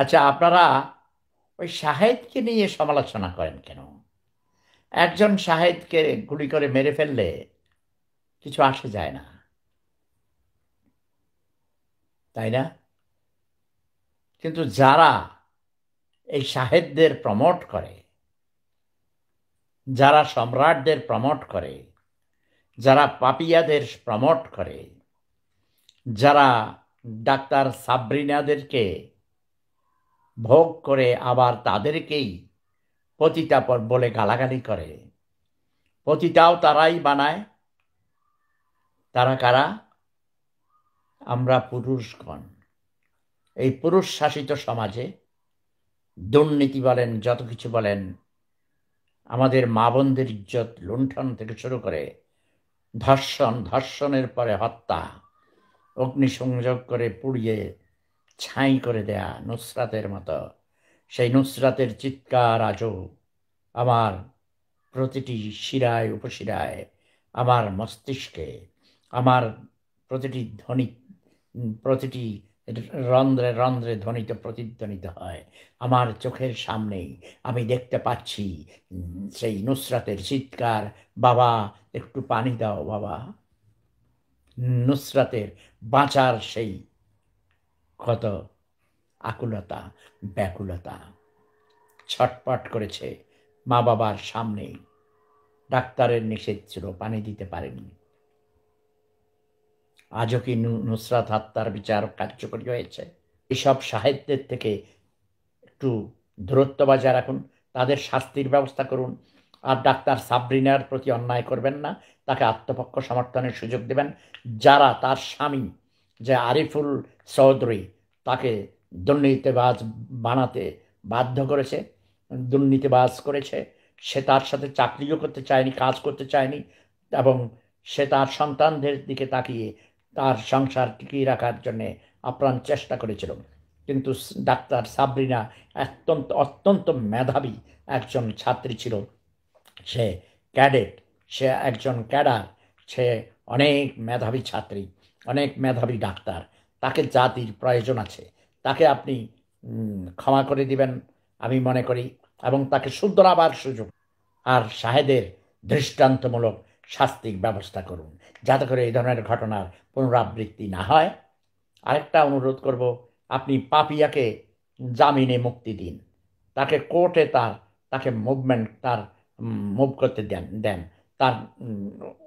আচ্ছা আপনারা ওই শাহেদকে নিয়ে সমালোচনা করেন কেন একজন শাহেদকে গুলি করে মেরে ফেললে কিছু আসে যায় না তাই না কিন্তু যারা এই শাহেদদের প্রমোট করে যারা সম্রাটদের প্রমোট করে যারা পাপিয়াদের প্রমোট করে যারা ডাক্তার সাবরিনাদেরকে ভোগ করে আবার তাদেরকেই পর বলে গালাগালি করে পতিতাও তারাই বানায় তারা কারা আমরা পুরুষগণ এই পুরুষ শাসিত সমাজে দুর্নীতি বলেন যত কিছু বলেন আমাদের মা বোনদের ইজ্জত লুণ্ঠন থেকে শুরু করে ধর্ষণ ধর্ষণের পরে হত্যা অগ্নিসংযোগ করে পুড়িয়ে ছাই করে দেয়া নুসরাতের মতো সেই নুসরাতের চিৎকার আজও আমার প্রতিটি শিরায় উপশিরায় আমার মস্তিষ্কে আমার প্রতিটি ধ্বনি প্রতিটি রন্ধ্রে রন্ধ্রে ধ্বনিত প্রতিধ্বনিত হয় আমার চোখের সামনেই আমি দেখতে পাচ্ছি সেই নুসরাতের চিৎকার বাবা একটু পানি দাও বাবা নুসরাতের বাঁচার সেই ক্ষত আকুলতা ব্যাকুলতা ছটপট করেছে মা বাবার সামনে ডাক্তারের নিষেধ ছিল পানি দিতে পারেনি আজও কি নুসরাত হাত্তার বিচার কার্যকরী হয়েছে এসব সাহিত্যের থেকে একটু দূরত্ব বজায় রাখুন তাদের শাস্তির ব্যবস্থা করুন আর ডাক্তার সাবরিনার প্রতি অন্যায় করবেন না তাকে আত্মপক্ষ সমর্থনের সুযোগ দেবেন যারা তার স্বামী যে আরিফুল চৌধুরী তাকে দুর্নীতিবাজ বানাতে বাধ্য করেছে দুর্নীতিবাজ করেছে সে তার সাথে চাকরিও করতে চায়নি কাজ করতে চায়নি এবং সে তার সন্তানদের দিকে তাকিয়ে তার সংসার টিকিয়ে রাখার জন্যে আপ্রাণ চেষ্টা করেছিল কিন্তু ডাক্তার সাবরিনা অত্যন্ত অত্যন্ত মেধাবী একজন ছাত্রী ছিল সে ক্যাডেট সে একজন ক্যাডার সে অনেক মেধাবী ছাত্রী অনেক মেধাবী ডাক্তার তাকে জাতির প্রয়োজন আছে তাকে আপনি ক্ষমা করে দিবেন আমি মনে করি এবং তাকে আবার সুযোগ আর সাহেদের দৃষ্টান্তমূলক শাস্তির ব্যবস্থা করুন যাতে করে এই ধরনের ঘটনার পুনরাবৃত্তি না হয় আরেকটা অনুরোধ করব আপনি পাপিয়াকে জামিনে মুক্তি দিন তাকে কোর্টে তার তাকে মুভমেন্ট তার মুভ করতে দেন দেন তার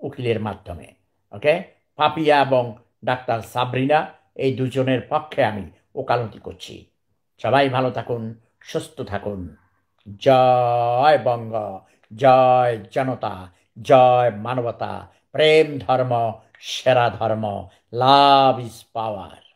উকিলের মাধ্যমে ওকে পাপিয়া এবং ডাক্তার সাবরিনা এই দুজনের পক্ষে আমি ওকালতি করছি সবাই ভালো থাকুন সুস্থ থাকুন জয় বঙ্গ জয় জনতা জয় মানবতা প্রেম ধর্ম সেরা ধর্ম লাভ ইজ পাওয়ার